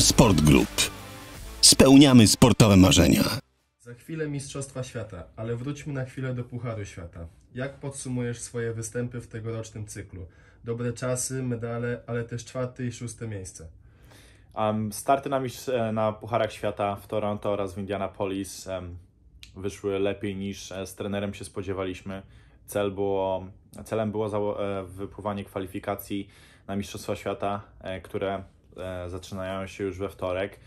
Sport Group. Spełniamy sportowe marzenia. Za chwilę Mistrzostwa Świata, ale wróćmy na chwilę do Pucharu Świata. Jak podsumujesz swoje występy w tegorocznym cyklu? Dobre czasy, medale, ale też czwarte i szóste miejsce. Um, starty na, e, na Pucharach Świata w Toronto oraz w Indianapolis um, wyszły lepiej niż e, z trenerem się spodziewaliśmy. Cel było, celem było e, wypływanie kwalifikacji na Mistrzostwa Świata, które E, zaczynają się już we wtorek.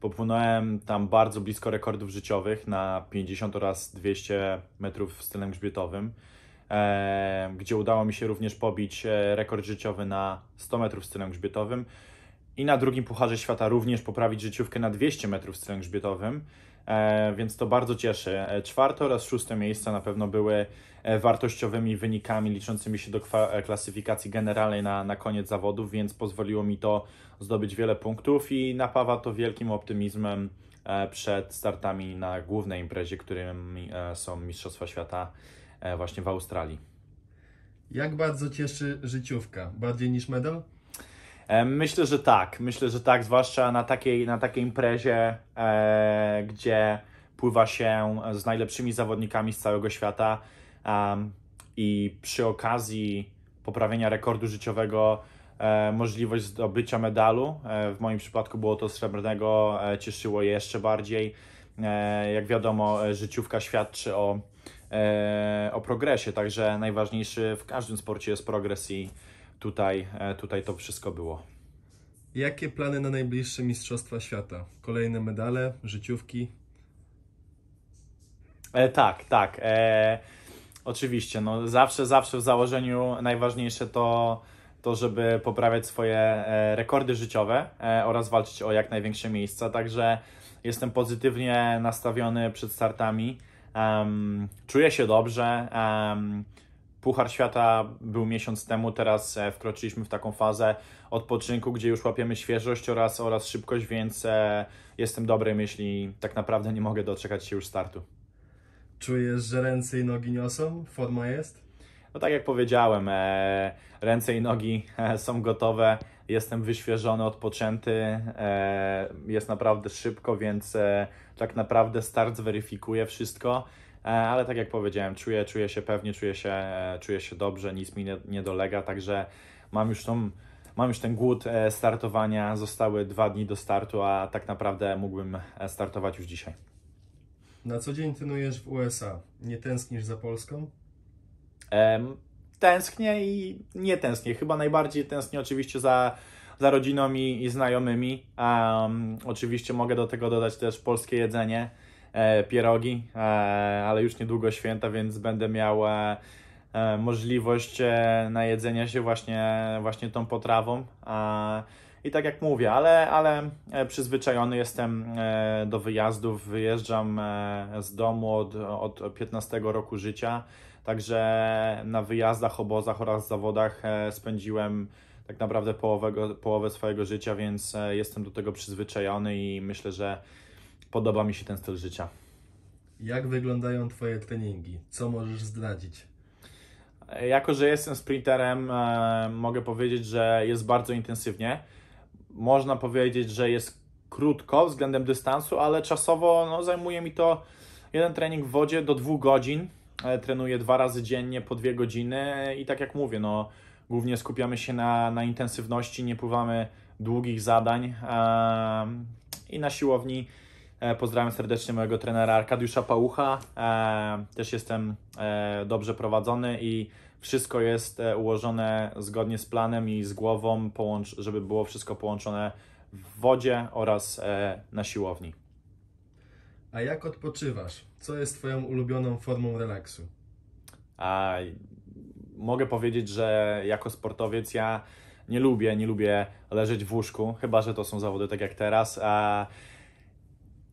Popłynąłem tam bardzo blisko rekordów życiowych na 50 oraz 200 metrów w stylem grzbietowym, e, gdzie udało mi się również pobić e, rekord życiowy na 100 metrów w stylem grzbietowym i na drugim Pucharze Świata również poprawić życiówkę na 200 metrów w stylem grzbietowym. E, więc to bardzo cieszy. E, czwarte oraz szóste miejsca na pewno były e, wartościowymi wynikami liczącymi się do klasyfikacji generalnej na, na koniec zawodów, więc pozwoliło mi to zdobyć wiele punktów i napawa to wielkim optymizmem przed startami na głównej imprezie, którymi są Mistrzostwa Świata właśnie w Australii. Jak bardzo cieszy życiówka? Bardziej niż medal? Myślę, że tak. Myślę, że tak, zwłaszcza na takiej, na takiej imprezie, e, gdzie pływa się z najlepszymi zawodnikami z całego świata i przy okazji poprawienia rekordu życiowego e, możliwość zdobycia medalu, e, w moim przypadku było to srebrnego, e, cieszyło je jeszcze bardziej. E, jak wiadomo, e, życiówka świadczy o, o progresie, także najważniejszy w każdym sporcie jest progres i tutaj, e, tutaj to wszystko było. Jakie plany na najbliższe Mistrzostwa Świata? Kolejne medale, życiówki? E, tak, tak. E, oczywiście, no zawsze, zawsze w założeniu najważniejsze to, to żeby poprawiać swoje e, rekordy życiowe e, oraz walczyć o jak największe miejsca. Także jestem pozytywnie nastawiony przed startami. Um, czuję się dobrze. Um, Puchar Świata był miesiąc temu, teraz e, wkroczyliśmy w taką fazę odpoczynku, gdzie już łapiemy świeżość oraz, oraz szybkość, więc e, jestem dobrej myśli, tak naprawdę nie mogę doczekać się już startu. Czujesz, że ręce i nogi niosą? Forma jest? No tak jak powiedziałem, e, ręce i nogi są gotowe, jestem wyświeżony, odpoczęty, jest naprawdę szybko, więc tak naprawdę start zweryfikuje wszystko. E, ale tak jak powiedziałem, czuję, czuję się pewnie, czuję się, e, czuję się dobrze, nic mi nie, nie dolega, także mam już tą mam już ten głód e, startowania. Zostały dwa dni do startu, a tak naprawdę mógłbym startować już dzisiaj. Na co dzień trenujesz w USA. Nie tęsknisz za Polską? Um, tęsknię i nie tęsknię. Chyba najbardziej tęsknię oczywiście za, za rodziną i, i znajomymi. Um, oczywiście mogę do tego dodać też polskie jedzenie. E, pierogi, e, ale już niedługo święta, więc będę miał e, możliwość najedzenia się właśnie, właśnie tą potrawą. I tak jak mówię, ale, ale przyzwyczajony jestem do wyjazdów. Wyjeżdżam z domu od, od 15 roku życia, także na wyjazdach, obozach oraz zawodach spędziłem tak naprawdę połowę, połowę swojego życia, więc jestem do tego przyzwyczajony i myślę, że Podoba mi się ten styl życia. Jak wyglądają Twoje treningi? Co możesz zdradzić? Jako, że jestem sprinterem, e, mogę powiedzieć, że jest bardzo intensywnie. Można powiedzieć, że jest krótko względem dystansu, ale czasowo no, zajmuje mi to jeden trening w wodzie do dwóch godzin. E, trenuję dwa razy dziennie po dwie godziny i tak jak mówię, no, głównie skupiamy się na, na intensywności, nie pływamy długich zadań e, i na siłowni E, pozdrawiam serdecznie mojego trenera Arkadiusza Paucha. E, też jestem e, dobrze prowadzony i wszystko jest ułożone zgodnie z planem i z głową, żeby było wszystko połączone w wodzie oraz na siłowni. A jak odpoczywasz? Co jest Twoją ulubioną formą relaksu? A, mogę powiedzieć, że jako sportowiec ja nie lubię, nie lubię leżeć w łóżku, chyba że to są zawody tak jak teraz. A,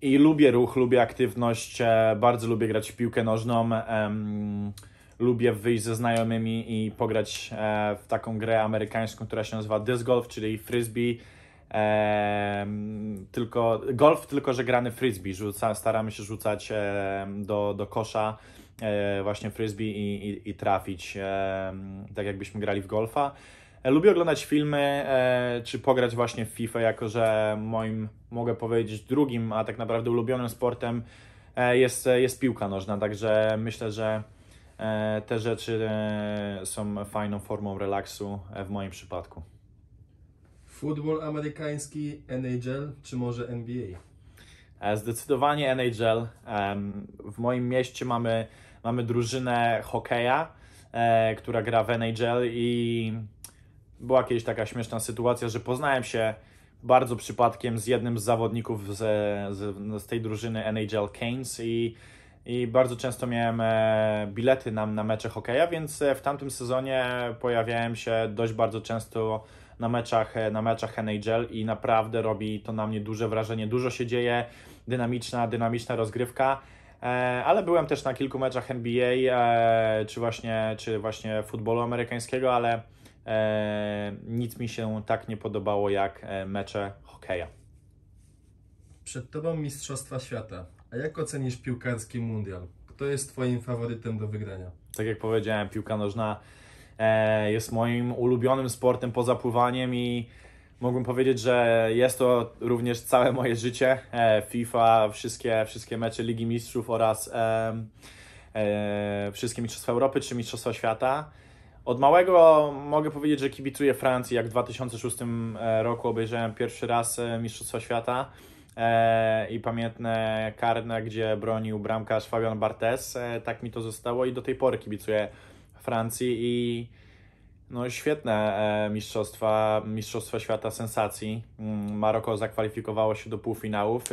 i lubię ruch, lubię aktywność, e, bardzo lubię grać w piłkę nożną. Em, lubię wyjść ze znajomymi i pograć e, w taką grę amerykańską, która się nazywa disc golf, czyli frisbee. E, tylko golf, tylko że grany frisbee. Rzuca, staramy się rzucać e, do, do kosza e, właśnie frisbee i, i, i trafić, tak jakbyśmy grali w golfa. E, lubię oglądać filmy, e, czy pograć właśnie w FIFA, jako że moim, mogę powiedzieć, drugim, a tak naprawdę ulubionym sportem e, jest, jest piłka nożna, także myślę, że te rzeczy są fajną formą relaksu w moim przypadku. Futbol amerykański, NHL czy może NBA? Zdecydowanie NHL. W moim mieście mamy, mamy drużynę hokeja, która gra w NHL i była kiedyś taka śmieszna sytuacja, że poznałem się bardzo przypadkiem z jednym z zawodników z, z, z tej drużyny NHL Canes i, i bardzo często miałem e, bilety na, na mecze hokeja, więc e, w tamtym sezonie pojawiałem się dość bardzo często na meczach, e, na meczach NHL i naprawdę robi to na mnie duże wrażenie. Dużo się dzieje, dynamiczna, dynamiczna rozgrywka. Ale byłem też na kilku meczach NBA, czy właśnie, czy właśnie futbolu amerykańskiego, ale E, nic mi się tak nie podobało jak e, mecze hokeja. Przed Tobą Mistrzostwa Świata. A jak ocenisz piłkarski mundial? Kto jest Twoim faworytem do wygrania? Tak jak powiedziałem, piłka nożna e, jest moim ulubionym sportem poza pływaniem i mogłem powiedzieć, że jest to również całe moje życie. FIFA, wszystkie, wszystkie mecze Ligi Mistrzów oraz wszystkie Mistrzostwa Europy czy Mistrzostwa Świata. Od małego mogę powiedzieć, że kibicuję Francji. Jak w 2006 e, roku obejrzałem pierwszy raz e, Mistrzostwa Świata e, i pamiętne karne, gdzie bronił bramkarz Fabian Barthez, tak mi to zostało i do tej pory kibicuję Francji i no świetne mistrzostwa, mistrzostwa świata sensacji. Mm, Maroko zakwalifikowało się do półfinałów.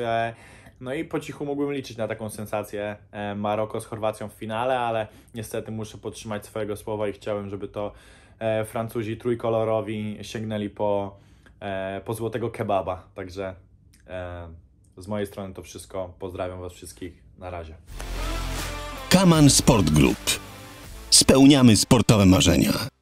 No i po cichu mógłbym liczyć na taką sensację e, Maroko z Chorwacją w finale, ale niestety muszę podtrzymać swojego słowa i chciałem, żeby to e, Francuzi trójkolorowi sięgnęli po, e, po złotego kebaba. Także z mojej strony to wszystko. Pozdrawiam Was wszystkich. Na razie. Kaman Sport Group. Spełniamy sportowe marzenia.